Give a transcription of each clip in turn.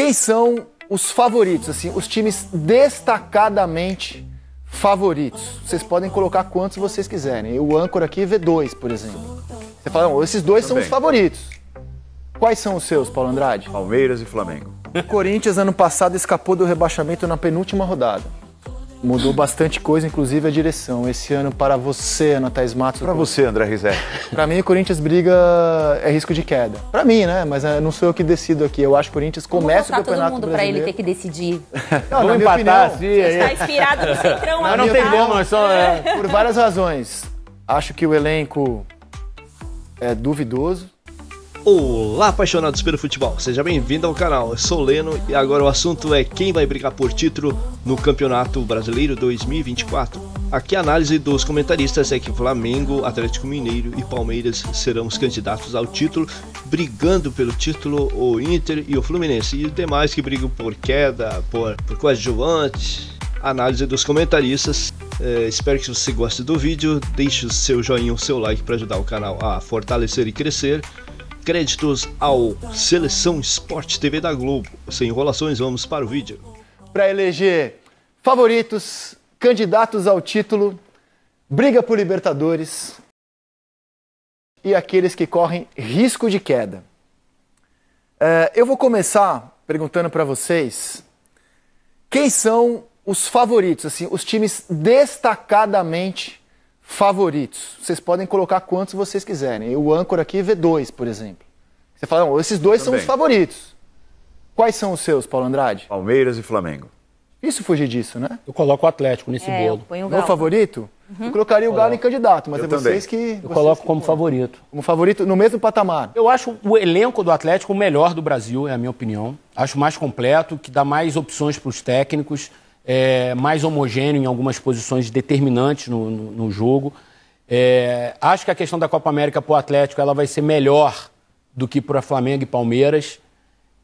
Quem são os favoritos, assim, os times destacadamente favoritos? Vocês podem colocar quantos vocês quiserem. O âncora aqui vê dois, por exemplo. Você fala, não, esses dois Também. são os favoritos. Quais são os seus, Paulo Andrade? Palmeiras e Flamengo. O Corinthians, ano passado, escapou do rebaixamento na penúltima rodada. Mudou bastante coisa, inclusive a direção. Esse ano para você, Ana Thais Matos. Para você, André Rizé. para mim, o Corinthians briga é risco de queda. Para mim, né? Mas é, não sou eu que decido aqui. Eu acho que o Corinthians começa o campeonato todo mundo para ele ter que decidir. Não, Vamos empatar, assim. Está inspirado no centrão. Mas não tem tá? como, é só... É. Por várias razões. Acho que o elenco é duvidoso. Olá, apaixonados pelo futebol, seja bem-vindo ao canal. Eu sou o Leno e agora o assunto é quem vai brigar por título no Campeonato Brasileiro 2024. Aqui a análise dos comentaristas é que Flamengo, Atlético Mineiro e Palmeiras serão os candidatos ao título, brigando pelo título o Inter e o Fluminense, e os demais que brigam por queda, por, por coadjuvante. Análise dos comentaristas é, espero que você goste do vídeo, deixe o seu joinha, o seu like para ajudar o canal a fortalecer e crescer. Créditos ao Seleção Esporte TV da Globo. Sem enrolações, vamos para o vídeo. Para eleger favoritos, candidatos ao título, briga por Libertadores e aqueles que correm risco de queda. Eh, eu vou começar perguntando para vocês quem são os favoritos, assim, os times destacadamente favoritos. Vocês podem colocar quantos vocês quiserem. O âncora aqui é vê dois, por exemplo. Você fala, não, esses dois são os favoritos. Quais são os seus, Paulo Andrade? Palmeiras e Flamengo. Isso fugir disso, né? Eu coloco o Atlético nesse é, bolo. Meu Galo. favorito? Uhum. Eu colocaria o Galo em candidato, mas eu é vocês que. Eu vocês coloco que como favorito. Como favorito no mesmo patamar. Eu acho o elenco do Atlético o melhor do Brasil, é a minha opinião. Acho mais completo, que dá mais opções para os técnicos é, mais homogêneo em algumas posições determinantes no, no, no jogo. É, acho que a questão da Copa América para o Atlético ela vai ser melhor do que para Flamengo e Palmeiras.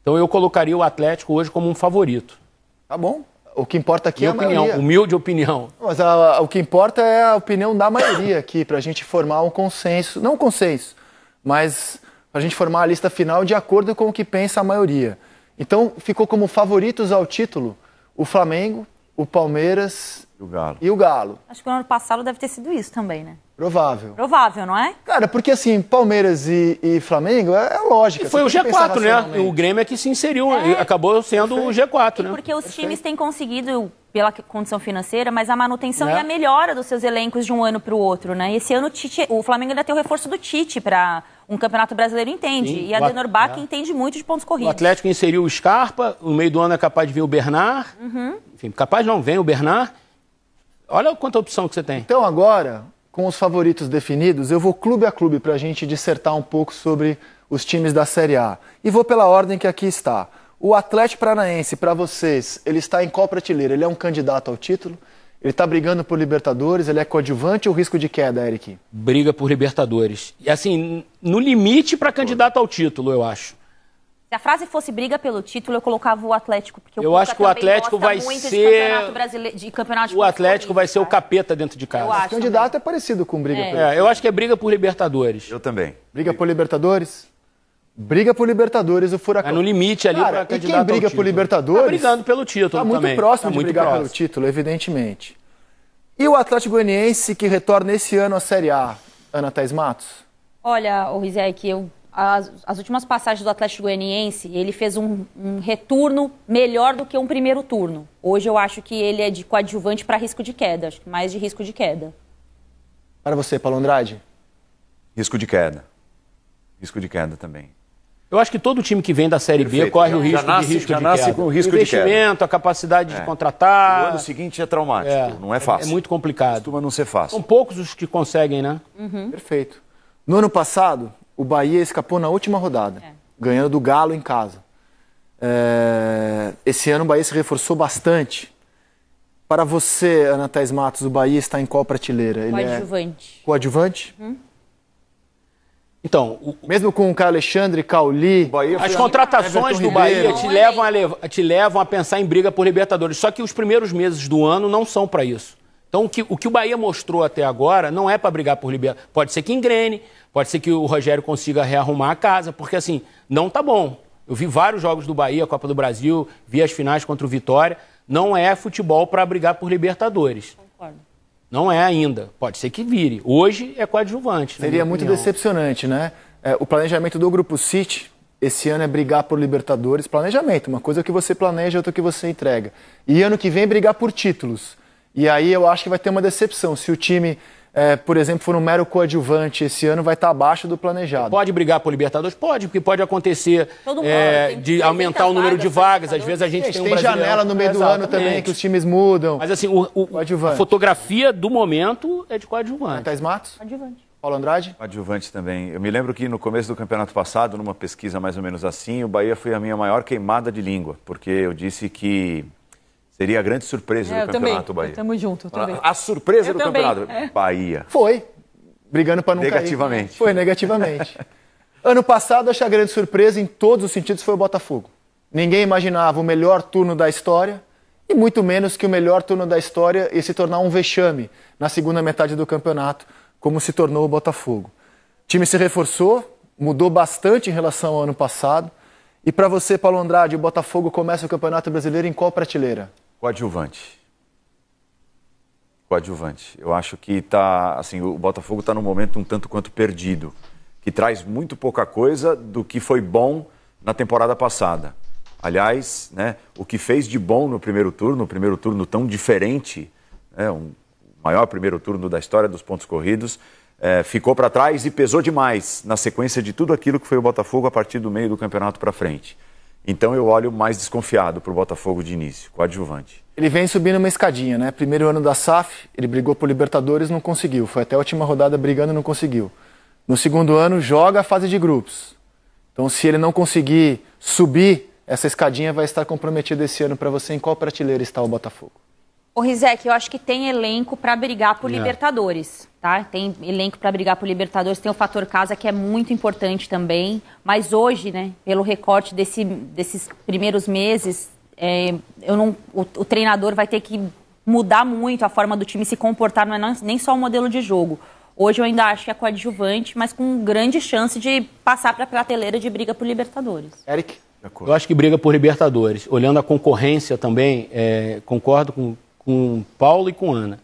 Então eu colocaria o Atlético hoje como um favorito. Tá bom. O que importa aqui Minha é a opinião, maioria. humilde opinião. Mas a, ah, a, o que importa é a opinião da maioria aqui, para a gente formar um consenso. Não um consenso, mas para a gente formar a lista final de acordo com o que pensa a maioria. Então ficou como favoritos ao título o Flamengo, o Palmeiras e o Galo. E o Galo. Acho que no ano passado deve ter sido isso também, né? Provável. Provável, não é? Cara, porque assim, Palmeiras e, e Flamengo é, é lógica. E foi o G4, né? O Grêmio é que se inseriu, é. acabou sendo Perfeito. o G4, e né? Porque os Perfeito. times têm conseguido, pela condição financeira, mas a manutenção é. e a é. melhora dos seus elencos de um ano para o outro, né? Esse ano o, Tite, o Flamengo ainda tem o reforço do Tite para um campeonato brasileiro entende. Sim, e a Denor Bach é. entende muito de pontos corridos. O Atlético inseriu o Scarpa, no meio do ano é capaz de vir o Bernard. Uhum. Enfim, capaz não, vem o Bernard. Olha quanta opção que você tem. Então agora, com os favoritos definidos, eu vou clube a clube para a gente dissertar um pouco sobre os times da Série A. E vou pela ordem que aqui está. O Atlético Paranaense, para vocês, ele está em qual prateleira? Ele é um candidato ao título? Ele está brigando por Libertadores? Ele é coadjuvante ou risco de queda, Eric? Briga por Libertadores. E assim, no limite para candidato ao título, eu acho. Se a frase fosse briga pelo título, eu colocava o Atlético, porque eu acho que o Atlético vai ser de campeonato, de campeonato O Atlético vai ser o tá? capeta dentro de casa. o candidato é parecido com briga é. pelo. É, eu acho que é briga por Libertadores. Eu também. Briga por Libertadores? Briga por Libertadores o Furacão. É no limite ali Cara, candidato. e quem briga por tá Libertadores? Tá brigando pelo título tá muito também. próximo tá de muito brigar próximo. pelo título, evidentemente. E o Atlético Goianiense que retorna esse ano à Série A, Ana Thais Matos? Olha, o Rizek, eu as, as, últimas passagens do Atlético Goianiense, ele fez um, um, retorno melhor do que um primeiro turno. Hoje eu acho que ele é de coadjuvante para risco de queda, acho que mais de risco de queda. Para você, Paulo Andrade? Risco de queda. Risco de queda também. Eu acho que todo time que vem da Série Perfeito. B corre já, o risco já nasce, de risco já de queda. com risco o investimento, de a capacidade é. de contratar. O ano seguinte é traumático, é. não é fácil. É, é muito complicado. Costuma não ser fácil. São poucos os que conseguem, né? Uhum. Perfeito. No ano passado, o Bahia escapou na última rodada, é. ganhando do Galo em casa. É... Esse ano o Bahia se reforçou bastante. Para você, Ana Thais Matos, o Bahia está em qual prateleira? Coadjuvante. É... Coadjuvante? Hum? Então, o... mesmo com o Caio Alexandre, Cauli, as contratações do Bahia te levam, a lev te levam a pensar em briga por Libertadores. Só que os primeiros meses do ano não são para isso. Então, o que, o que, o Bahia mostrou até agora não é para brigar por Libertadores. Pode ser que engrene, Pode ser que o Rogério consiga rearrumar a casa, porque assim, não tá bom. Eu vi vários jogos do Bahia, Copa do Brasil, vi as finais contra o Vitória. Não é futebol para brigar por Libertadores. Concordo. Não é ainda. Pode ser que vire. Hoje é coadjuvante. Seria muito opinião. decepcionante, né? É, o planejamento do Grupo City esse ano é brigar por Libertadores. Planejamento, uma coisa que você planeja, outra que você entrega. E ano que vem brigar por títulos. E aí eu acho que vai ter uma decepção. Se o time é, por exemplo, for um mero coadjuvante esse ano, vai estar tá abaixo do planejado. Pode brigar por Libertadores? Pode, porque pode acontecer é, de aumentar o número de vagas. Às vezes a gente tem, tem janela no meio do ano também, que os times mudam. Mas assim, o, o a fotografia do momento é de coadjuvante. Thais Matos? Coadjuvante. Paulo Andrade? Adjuvante também. Eu me lembro que no começo do campeonato passado, numa pesquisa mais ou menos assim, o Bahia foi a minha maior queimada de língua, porque eu disse que Seria a grande surpresa é, do Campeonato também, Bahia. Tamo junto, também. A surpresa eu do também, Campeonato é. Bahia. Foi. Brigando para não Negativamente. Cair. Foi, negativamente. ano passado, acho que a grande surpresa em todos os sentidos foi o Botafogo. Ninguém imaginava o melhor turno da história e muito menos que o melhor turno da história ia se tornar um vexame na segunda metade do campeonato, como se tornou o Botafogo. O time se reforçou, mudou bastante em relação ao ano passado. E para você, Paulo Andrade, o Botafogo começa o Campeonato Brasileiro em qual prateleira? Coadjuvante. Coadjuvante. Eu acho que tá, assim, o Botafogo está num momento um tanto quanto perdido, que traz muito pouca coisa do que foi bom na temporada passada. Aliás, né, o que fez de bom no primeiro turno, o primeiro turno tão diferente, né, um maior primeiro turno da história dos pontos corridos, é, ficou para trás e pesou demais na sequência de tudo aquilo que foi o Botafogo a partir do meio do campeonato para frente. Então eu olho mais desconfiado para o Botafogo de início, com o adjuvante. Ele vem subindo uma escadinha, né? Primeiro ano da SAF, ele brigou por Libertadores, não conseguiu. Foi até a última rodada brigando, não conseguiu. No segundo ano, joga a fase de grupos. Então, se ele não conseguir subir, essa escadinha vai estar comprometida esse ano para você. Em qual prateleira está o Botafogo? Ô, Rizek, eu acho que tem elenco para brigar por é. Libertadores, tá? Tem elenco para brigar por Libertadores, tem o fator casa que é muito importante também. Mas hoje, né, pelo recorte desse, desses primeiros meses, é, eu não, o, o, treinador vai ter que mudar muito a forma do time se comportar, não é nem só o modelo de jogo. Hoje eu ainda acho que é coadjuvante, mas com grande chance de passar para a prateleira de briga por Libertadores. Eric? Eu acho que briga por Libertadores. Olhando a concorrência também, é, concordo com com Paulo e com Ana.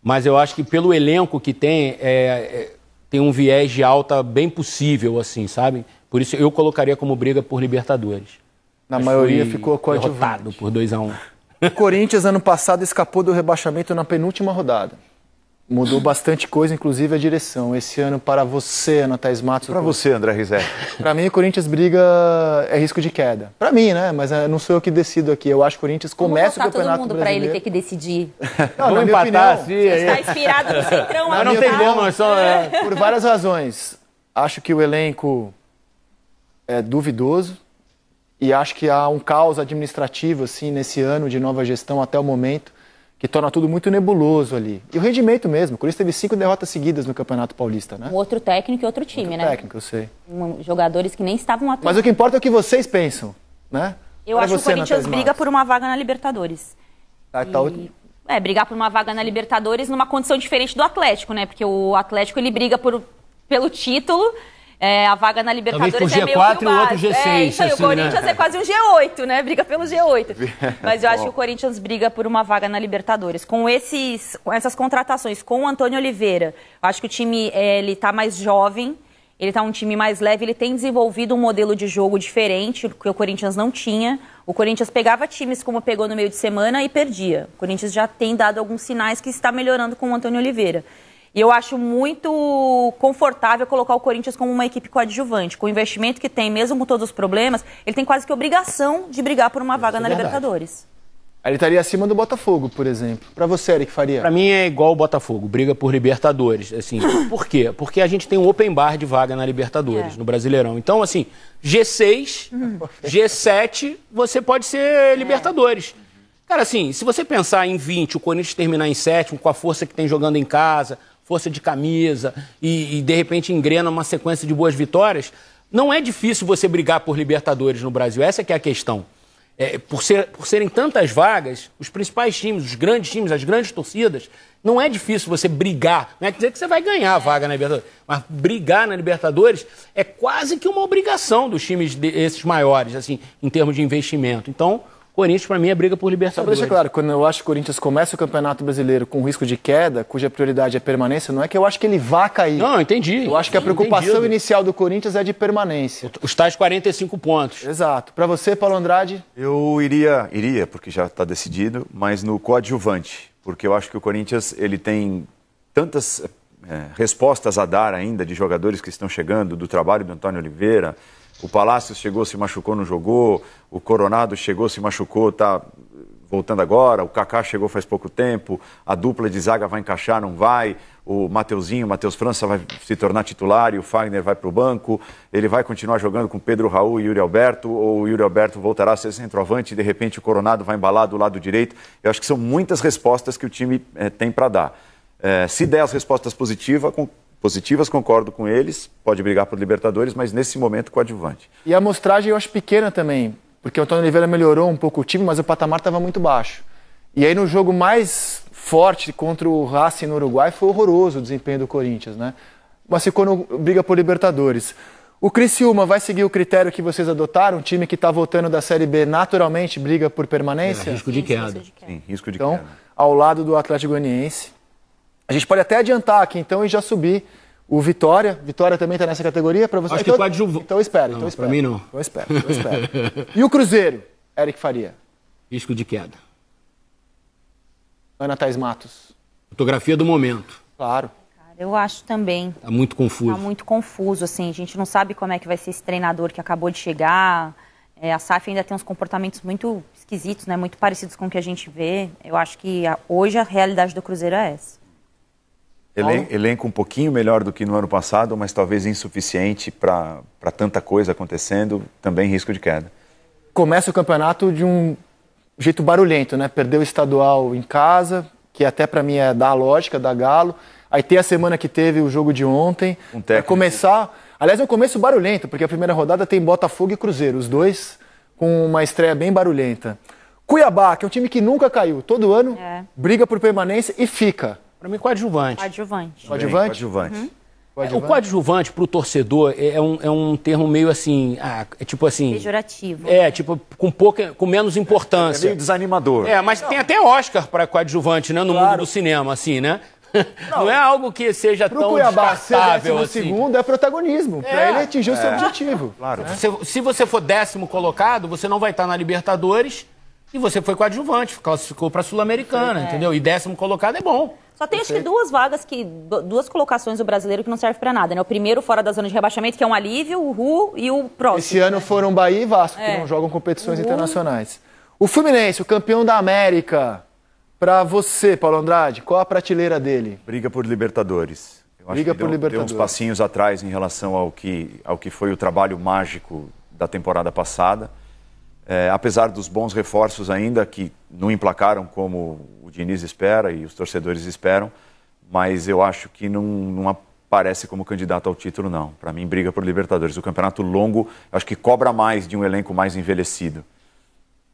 Mas eu acho que pelo elenco que tem, é, é, tem um viés de alta bem possível, assim, sabe? Por isso eu colocaria como briga por Libertadores. Na Mas maioria ficou coadjuvado. por 2 a 1 um. O Corinthians, ano passado, escapou do rebaixamento na penúltima rodada. Mudou bastante coisa, inclusive a direção. Esse ano para você, Ana Thaís Matos. Para você, André Rizé. para mim, o Corinthians briga é risco de queda. Para mim, né? Mas eh, não sou eu que decido aqui. Eu acho que o Corinthians começa o campeonato todo mundo para ele ter é que decidir. Não, Vamos empatar, opinião, sim. Está inspirado no centrão. Mas não tem como, é só... É. Por várias razões. Acho que o elenco é duvidoso e acho que há um caos administrativo assim nesse ano de nova gestão até o momento e torna tudo muito nebuloso ali. E o rendimento mesmo. O Corinthians teve cinco derrotas seguidas no Campeonato Paulista, né? Um outro técnico e outro time, outro né? técnico, eu sei. Um, jogadores que nem estavam atuando. Mas o que importa é o que vocês pensam, né? Eu acho que o Corinthians briga por uma vaga na Libertadores. Ah, tá, e... É, brigar por uma vaga na Libertadores numa condição diferente do Atlético, né? Porque o Atlético, ele briga por, pelo título é, a vaga na Libertadores é meio G4 e o outro G6. É, isso aí, assim, o né? Corinthians né? é quase um G8, né? Briga pelo G8. É, Mas eu acho que o Corinthians briga por uma vaga na Libertadores. Com, esses, com essas contratações, com o Antônio Oliveira, acho que o time ele tá mais jovem, ele tá um time mais leve, ele tem desenvolvido um modelo de jogo diferente, que o Corinthians não tinha. O Corinthians pegava times como pegou no meio de semana e perdia. O Corinthians já tem dado alguns sinais que está melhorando com o Antônio Oliveira. E eu acho muito confortável colocar o Corinthians como uma equipe coadjuvante. Com o investimento que tem, mesmo com todos os problemas, ele tem quase que obrigação de brigar por uma vaga é na Libertadores. Ele estaria acima do Botafogo, por exemplo. Para você, Eric Faria? Para mim é igual o Botafogo, briga por Libertadores. Assim, por quê? Porque a gente tem um open bar de vaga na Libertadores, é. no Brasileirão. Então, assim, G6, uhum. G7, você pode ser é. Libertadores. Cara, assim, se você pensar em 20, o Corinthians terminar em sétimo, com a força que tem jogando em casa, força de camisa e, e, de repente engrena uma sequência de boas vitórias, não é difícil você brigar por Libertadores no Brasil. Essa é que é a questão. É, por, ser, por serem tantas vagas, os principais times, os grandes times, as grandes torcidas, não é difícil você brigar. Não é dizer que você vai ganhar a vaga na Libertadores, mas brigar na Libertadores é quase que uma obrigação dos times de, esses maiores, assim, em termos de investimento. Então, Corinthians, para mim, é briga por Libertadores. Só claro, quando eu acho que o Corinthians começa o Campeonato Brasileiro com risco de queda, cuja prioridade é permanência, não é que eu acho que ele vá cair. Não, entendi. Eu acho que a preocupação inicial do Corinthians é de permanência. Os tais 45 pontos. Exato. Para você, Paulo Andrade? Eu iria, iria, porque já está decidido, mas no coadjuvante, porque eu acho que o Corinthians ele tem tantas é, respostas a dar ainda de jogadores que estão chegando, do trabalho do Antônio Oliveira, o Palácio chegou, se machucou, não jogou. O Coronado chegou, se machucou, está voltando agora. O Kaká chegou faz pouco tempo. A dupla de zaga vai encaixar, não vai. O Mateuzinho, Matheus França vai se tornar titular e o Fagner vai para o banco. Ele vai continuar jogando com Pedro Raul e Yuri Alberto ou o Yuri Alberto voltará a ser centroavante e de repente o Coronado vai embalar do lado direito. Eu acho que são muitas respostas que o time eh, tem para dar. Eh, se der as respostas positivas, positivas, concordo com eles, pode brigar por Libertadores, mas nesse momento com coadjuvante. E a amostragem eu acho pequena também, porque o Antônio Oliveira melhorou um pouco o time, mas o patamar estava muito baixo. E aí no jogo mais forte contra o Racing no Uruguai foi horroroso o desempenho do Corinthians, né? Mas ficou no briga por Libertadores. O Criciúma vai seguir o critério que vocês adotaram? Um time que está voltando da Série B naturalmente briga por permanência? É, risco de queda. Sim, risco de então, queda. Então, ao lado do Atlético Goianiense, a gente pode até adiantar aqui então e já subir o Vitória. Vitória também está nessa categoria para você. Acho então, que pode Então, então espera, então espera. Para mim não. Então espera, então espera. e o Cruzeiro, Eric Faria? Risco de queda. Ana Thais Matos. Fotografia do momento. Claro. Eu acho também. Está muito confuso. Está muito confuso, assim. A gente não sabe como é que vai ser esse treinador que acabou de chegar. É, a SAF ainda tem uns comportamentos muito esquisitos, né? Muito parecidos com o que a gente vê. Eu acho que a, hoje a realidade do Cruzeiro é essa. Elen, elenco um pouquinho melhor do que no ano passado, mas talvez insuficiente para tanta coisa acontecendo, também risco de queda. Começa o campeonato de um jeito barulhento, né? Perdeu o estadual em casa, que até para mim é da lógica, da Galo. Aí tem a semana que teve o jogo de ontem. Um técnico. começar. Aliás, é um começo barulhento, porque a primeira rodada tem Botafogo e Cruzeiro, os dois com uma estreia bem barulhenta. Cuiabá, que é um time que nunca caiu, todo ano é. briga por permanência e fica. Para mim, coadjuvante. Coadjuvante. Coadjuvante? Coadjuvante. Uhum. É, o coadjuvante para o torcedor é, é um, é um termo meio assim, ah, é tipo assim... Pejorativo. É, tipo, com, pouca, com menos importância. É meio desanimador. É, mas Não. tem até Oscar para coadjuvante, né? No claro. mundo do cinema, assim, né? Não, Não, é algo que seja pro tão Cuiabá, descartável assim. segundo é protagonismo, é, para ele atingir é. o seu é. objetivo. Claro. Né? Se, se, você for décimo colocado, você não vai estar na Libertadores e você foi coadjuvante, classificou para a Sul-Americana, entendeu? E décimo colocado é bom. Só tem acho que duas vagas, que duas colocações do brasileiro que não serve para nada, né? O primeiro fora da zona de rebaixamento, que é um alívio, o Ru e o próximo. Esse ano foram Bahia e Vasco, é. que não jogam competições internacionais. O Fluminense, o campeão da América. Para você, Paulo Andrade, qual a prateleira dele? Briga por Libertadores. Eu Briga acho que por deu, Libertadores. Deu uns passinhos atrás em relação ao que, ao que foi o trabalho mágico da temporada passada. É, apesar dos bons reforços ainda, que não emplacaram como o Diniz espera e os torcedores esperam, mas eu acho que não, não aparece como candidato ao título, não. Para mim, briga por Libertadores. O campeonato longo, acho que cobra mais de um elenco mais envelhecido.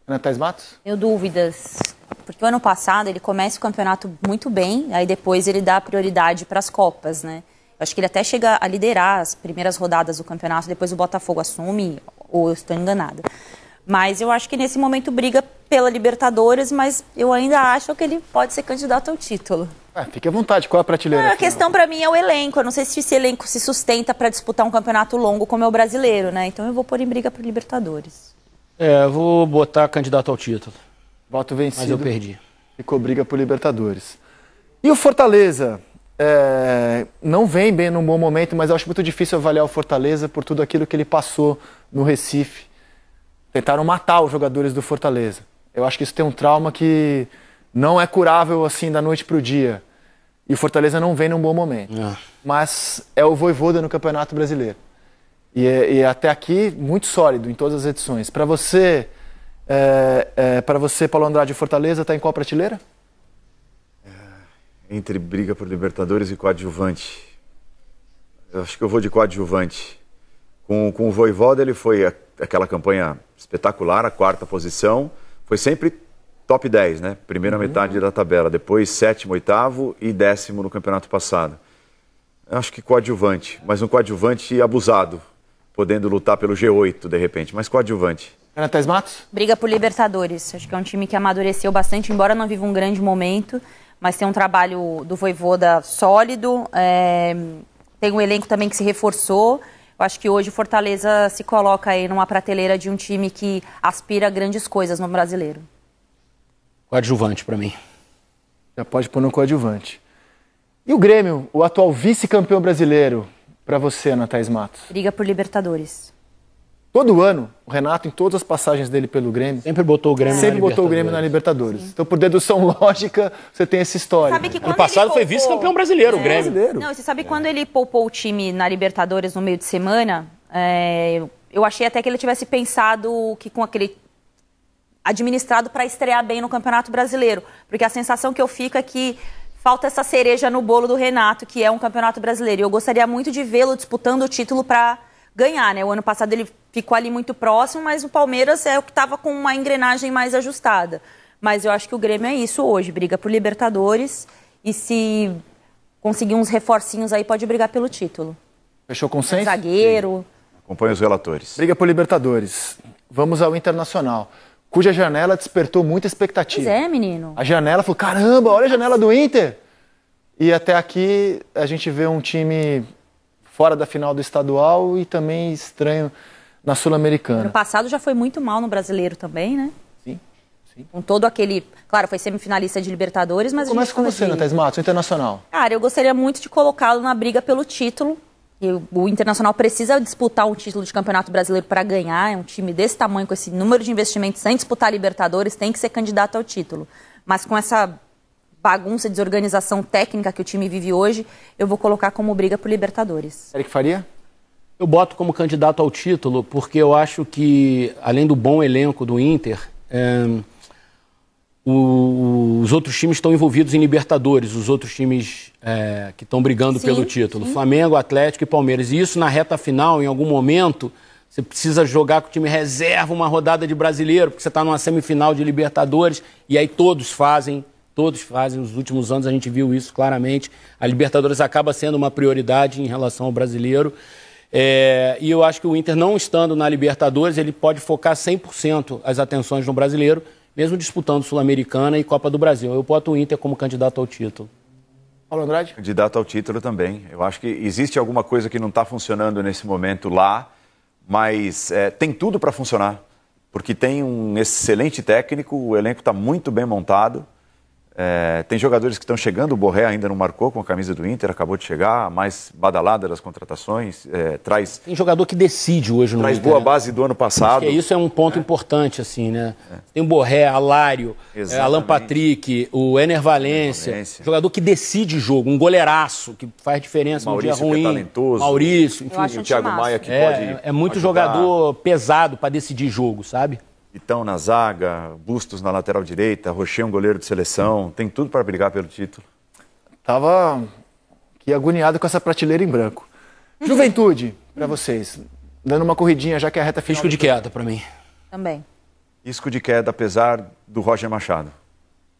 Ana Thais Matos? Tenho dúvidas. Porque o ano passado ele começa o campeonato muito bem, aí depois ele dá prioridade para as Copas, né? Eu acho que ele até chega a liderar as primeiras rodadas do campeonato, depois o Botafogo assume, ou eu estou enganada. Mas eu acho que nesse momento briga pela Libertadores, mas eu ainda acho que ele pode ser candidato ao título. Ah, fique à vontade, qual é a prateleira? Não, ah, a questão para mim é o elenco. Eu não sei se esse elenco se sustenta para disputar um campeonato longo como é o brasileiro, né? Então eu vou pôr em briga para Libertadores. É, eu vou botar candidato ao título. Voto vencido. Mas eu perdi. Ficou briga por Libertadores. E o Fortaleza? É, não vem bem num bom momento, mas eu acho muito difícil avaliar o Fortaleza por tudo aquilo que ele passou no Recife tentaram matar os jogadores do Fortaleza. Eu acho que isso tem um trauma que não é curável assim da noite para o dia. E o Fortaleza não vem num bom momento. É. Mas é o Voivoda no Campeonato Brasileiro. E, é, e, é até aqui, muito sólido em todas as edições. Para você, é, é, para você, Paulo Andrade, Fortaleza está em qual prateleira? É, entre briga por Libertadores e coadjuvante. Eu acho que eu vou de coadjuvante. Com, com o Voivoda, ele foi aquela campanha espetacular, a quarta posição, foi sempre top 10, né? Primeira uhum. metade da tabela, depois sétimo, oitavo e décimo no campeonato passado. Acho que coadjuvante, mas um coadjuvante abusado, podendo lutar pelo G8 de repente, mas coadjuvante. Ana Matos? Briga por Libertadores. Acho que é um time que amadureceu bastante, embora não viva um grande momento, mas tem um trabalho do Voivoda sólido, é... tem um elenco também que se reforçou. Eu acho que hoje o Fortaleza se coloca aí numa prateleira de um time que aspira a grandes coisas no brasileiro. Coadjuvante para mim. Já pode pôr no coadjuvante. E o Grêmio, o atual vice-campeão brasileiro, para você, Ana Thaís Matos? Briga por Libertadores. Todo ano, o Renato, em todas as passagens dele pelo Grêmio. Sempre botou o Grêmio Sempre botou o Grêmio na Libertadores. Sim. Então, por dedução lógica, você tem essa história. Sabe que ano passado poupou... foi vice-campeão brasileiro, é. o Grêmio. Brasileiro. Não, você sabe é. quando ele poupou o time na Libertadores no meio de semana? É... eu achei até que ele tivesse pensado que com aquele. administrado para estrear bem no Campeonato Brasileiro. Porque a sensação que eu fico é que falta essa cereja no bolo do Renato, que é um Campeonato Brasileiro. E eu gostaria muito de vê-lo disputando o título para ganhar, né? O ano passado ele ficou ali muito próximo, mas o Palmeiras é o que estava com uma engrenagem mais ajustada. Mas eu acho que o Grêmio é isso hoje, briga por Libertadores e se conseguir uns reforcinhos aí pode brigar pelo título. Fechou com senso? Zagueiro. Sim. Acompanha os relatores. Briga por Libertadores. Vamos ao Internacional cuja janela despertou muita expectativa. Pois é, menino. A janela falou: caramba, olha a janela do Inter. E até aqui a gente vê um time fora da final do estadual e também estranho na Sul-Americana. No passado já foi muito mal no brasileiro também, né? Sim, sim. Com todo aquele. Claro, foi semifinalista de Libertadores, mas. Começa com você, de... Natas Matos, internacional. Cara, eu gostaria muito de colocá-lo na briga pelo título. O Internacional precisa disputar um título de Campeonato Brasileiro para ganhar. É um time desse tamanho, com esse número de investimentos, sem disputar Libertadores, tem que ser candidato ao título. Mas com essa bagunça desorganização técnica que o time vive hoje, eu vou colocar como briga por Libertadores. Eric Faria? Eu boto como candidato ao título porque eu acho que, além do bom elenco do Inter, é, o, os outros times estão envolvidos em Libertadores, os outros times é, que estão brigando sim, pelo título. Sim. Flamengo, Atlético e Palmeiras. E isso na reta final, em algum momento, você precisa jogar com o time reserva uma rodada de brasileiro, porque você está numa semifinal de Libertadores, e aí todos fazem todos fazem. Nos últimos anos a gente viu isso claramente. A Libertadores acaba sendo uma prioridade em relação ao brasileiro. É, e eu acho que o Inter, não estando na Libertadores, ele pode focar 100% as atenções no brasileiro, mesmo disputando Sul-Americana e Copa do Brasil. Eu boto o Inter como candidato ao título. Paulo Andrade? Candidato ao título também. Eu acho que existe alguma coisa que não está funcionando nesse momento lá, mas é, tem tudo para funcionar, porque tem um excelente técnico, o elenco está muito bem montado. É, tem jogadores que estão chegando, o Borré ainda não marcou com a camisa do Inter, acabou de chegar, a mais badalada das contratações, é, traz... Tem jogador que decide hoje no Traz Inter, boa né? base do ano passado. isso é um ponto é. importante, assim, né? É. Tem o Borré, Alário, é, Exatamente. Alan Patrick, o Ener Valência, jogador que decide jogo, um goleiraço, que faz diferença Maurício, dia é ruim. talentoso. Maurício, enfim. E o Thiago massa. Maia que pode É muito ajudar. jogador pesado para decidir jogo, sabe? Vitão na zaga, Bustos na lateral direita, Rocher um goleiro de seleção, tem tudo para brigar pelo título. Tava que agoniado com essa prateleira em branco. Juventude para vocês, dando uma corridinha já que é a reta final. Risco de queda para mim. Também. Risco de queda apesar do Roger Machado.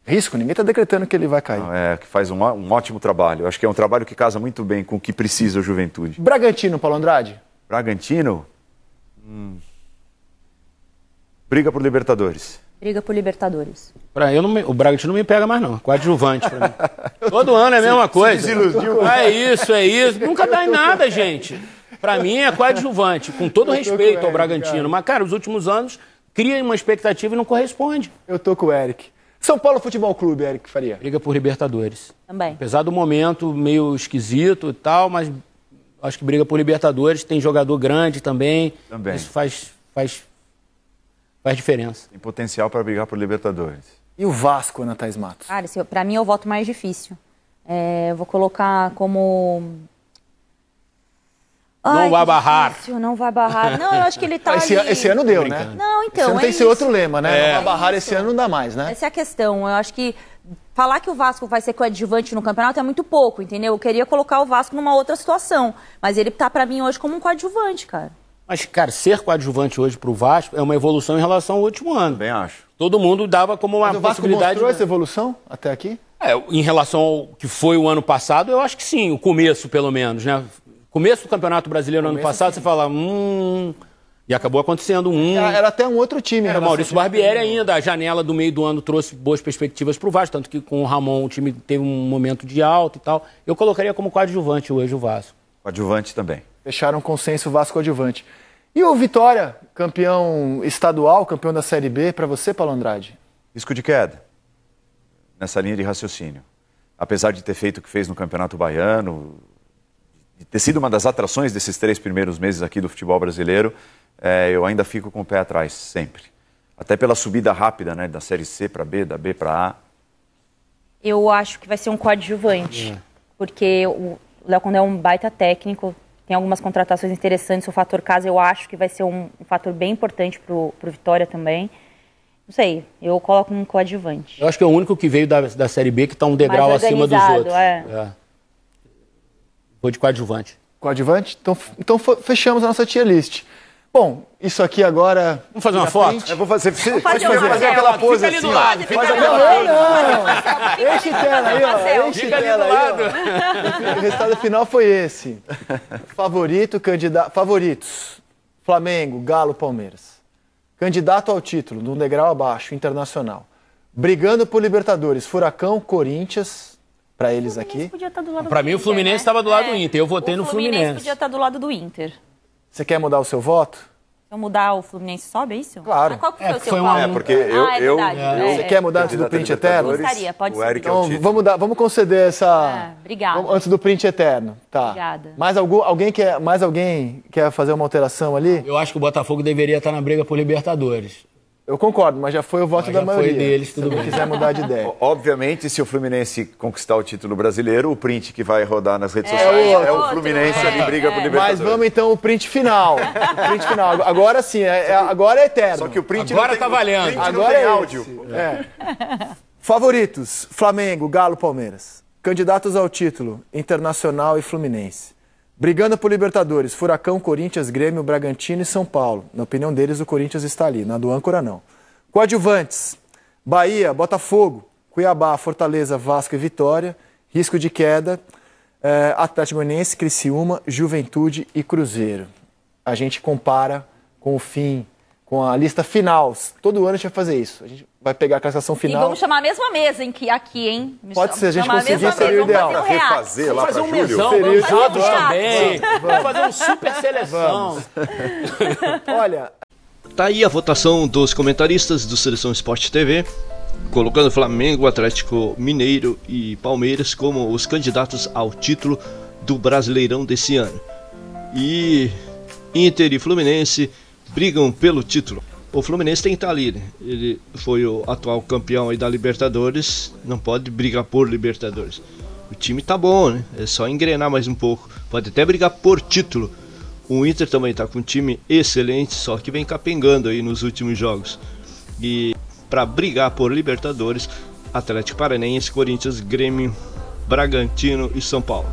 Risco, ninguém está decretando que ele vai cair. Não, é, que faz um, um ótimo trabalho. acho que é um trabalho que casa muito bem com o que precisa o Juventude. Bragantino, Paulo Andrade. Bragantino? Hum. Briga por Libertadores. Briga por Libertadores. Pra eu não me, o Bragantino não me pega mais, não. Coadjuvante pra mim. Todo ano é a mesma coisa. Se desiludiu. Ah, é isso, é isso. Nunca dá em nada, gente. Pra mim é coadjuvante, com todo respeito com ao Bragantino. cara. Mas, cara, os últimos anos cria uma expectativa e não corresponde. Eu tô com o Eric. São Paulo Futebol Clube, Eric Faria. Briga por Libertadores. Também. Apesar do momento meio esquisito e tal, mas acho que briga por Libertadores. Tem jogador grande também. Também. Isso faz, faz Faz diferença. Tem potencial para brigar por Libertadores. E o Vasco, Ana Thaís Matos? Cara, é para mim é o voto mais difícil. É, eu vou colocar como Ai, não vai barrar. Difícil, não vai barrar. Não, eu acho que ele tá esse, ali... esse ano deu, né? Não, então. Esse ano é tem isso. esse outro lema, né? É. Não vai barrar é esse ano, não dá mais, né? Essa é a questão. Eu acho que falar que o Vasco vai ser coadjuvante no campeonato é muito pouco, entendeu? Eu queria colocar o Vasco numa outra situação. Mas ele tá, para mim, hoje como um coadjuvante, cara. Mas, cara, ser coadjuvante hoje para o Vasco é uma evolução em relação ao último ano. Bem acho. Todo mundo dava como uma Mas o Vasco possibilidade. Mostrou essa evolução até aqui? É, em relação ao que foi o ano passado, eu acho que sim, o começo, pelo menos, né? Começo do Campeonato Brasileiro ano passado, sim. você fala, hum. E acabou acontecendo um. Era, era até um outro time, Era né? Maurício Barbieri ainda. A janela do meio do ano trouxe boas perspectivas para o Vasco, tanto que com o Ramon o time teve um momento de alta e tal. Eu colocaria como coadjuvante hoje o Vasco. Coadjuvante também fecharam consenso Vasco adjuvante. E o Vitória, campeão estadual, campeão da Série B, para você, Paulo Andrade? Risco de queda, nessa linha de raciocínio. Apesar de ter feito o que fez no Campeonato Baiano, de ter sido uma das atrações desses três primeiros meses aqui do futebol brasileiro, é, eu ainda fico com o pé atrás, sempre. Até pela subida rápida, né, da Série C para B, da B para A. Eu acho que vai ser um coadjuvante, é. porque o Léo Condé é um baita técnico, tem algumas contratações interessantes. O fator casa eu acho que vai ser um, um fator bem importante para o Vitória também. Não sei, eu coloco um coadjuvante. Eu acho que é o único que veio da, da Série B que está um degrau acima dos outros. É. É. Vou de coadjuvante. Coadjuvante? Então, então fechamos a nossa tier list. Bom, isso aqui agora. Vamos fazer uma foto? Eu vou fazer. fazer, fazer, fazer aquela assim, pose. Fica ali do lado. Fica faz aquela pose. Não, Enche tela aí, ó. Enche tela ali do aí, lado. O resultado final foi esse. Favorito, candidato. Favoritos. Flamengo, Galo, Palmeiras. Candidato ao título, num degrau abaixo, internacional. Brigando por Libertadores, Furacão, Corinthians, para eles aqui. Para tá mim, o Fluminense estava né? do lado do é. Inter. Eu votei no Fluminense. O Fluminense podia estar tá do lado do Inter. Você quer mudar o seu voto? Então mudar o Fluminense sobe, é isso? Claro. Ah, qual que foi é, o seu foi um É, porque eu... Ah, é eu, é, você quer mudar antes do print eterno? Gostaria, pode ser. Então, vamos, dar, vamos conceder essa... É, obrigada. Antes do print eterno, tá. Obrigada. Mais, algum, alguém quer, mais alguém quer fazer uma alteração ali? Eu acho que o Botafogo deveria estar na briga por Libertadores. Eu concordo, mas já foi o voto mas da maioria. Foi deles, tudo se bem. quiser mudar de ideia. Obviamente, se o Fluminense conquistar o título brasileiro, o print que vai rodar nas redes é sociais é o né? Fluminense é, ali briga é. por Libertadores. Mas vamos então o print final. O print final. Agora sim, é, é agora é eterno. Só que o print agora tem, tá valendo. Print agora é áudio. É. Favoritos: Flamengo, Galo, Palmeiras. Candidatos ao título: Internacional e Fluminense. Brigando por Libertadores, Furacão, Corinthians, Grêmio, Bragantino e São Paulo. Na opinião deles, o Corinthians está ali, na do âncora não. Coadjuvantes, Bahia, Botafogo, Cuiabá, Fortaleza, Vasco e Vitória. Risco de queda, é, Atlético Goianiense, Criciúma, Juventude e Cruzeiro. A gente compara com o fim com a lista final. Todo ano a gente vai fazer isso. A gente vai pegar a classificação final. E vamos chamar a mesma mesa em que aqui, hein? Pode ser, a gente conseguir, seria o ideal. Vamos fazer, um vamos fazer um vamos fazer um também. Vamos, vamos. fazer um super seleção. Olha... Tá aí a votação dos comentaristas do Seleção Esporte TV, colocando Flamengo, Atlético Mineiro e Palmeiras como os candidatos ao título do Brasileirão desse ano. E Inter e Fluminense brigam pelo título. O Fluminense tem que estar ali. Né? Ele foi o atual campeão da Libertadores, não pode brigar por Libertadores. O time tá bom, né? É só engrenar mais um pouco. Pode até brigar por título. O Inter também tá com um time excelente, só que vem capengando aí nos últimos jogos. E para brigar por Libertadores, Atlético Paranaense, Corinthians, Grêmio, Bragantino e São Paulo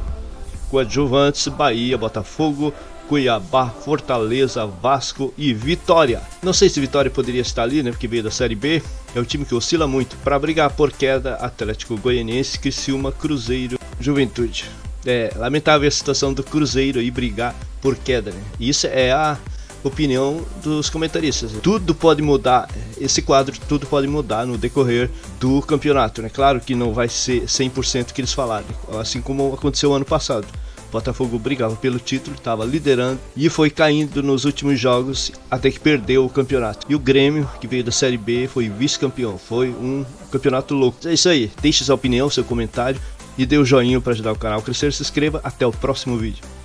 coadjuvantes Bahia, Botafogo, Cuiabá, Fortaleza, Vasco e Vitória. Não sei se Vitória poderia estar ali, né? Porque veio da Série B. É um time que oscila muito. Para brigar por queda, Atlético Goianiense, Criciúma, Cruzeiro, Juventude. É lamentável a situação do Cruzeiro e brigar por queda, né? Isso é a opinião dos comentaristas. Tudo pode mudar, esse quadro tudo pode mudar no decorrer do campeonato, né? Claro que não vai ser 100% que eles falaram, assim como aconteceu ano passado. O Botafogo brigava pelo título, estava liderando e foi caindo nos últimos jogos até que perdeu o campeonato. E o Grêmio, que veio da Série B, foi vice-campeão. Foi um campeonato louco. É isso aí. Deixe sua opinião, seu comentário e dê o um joinha para ajudar o canal a crescer. Se inscreva. Até o próximo vídeo.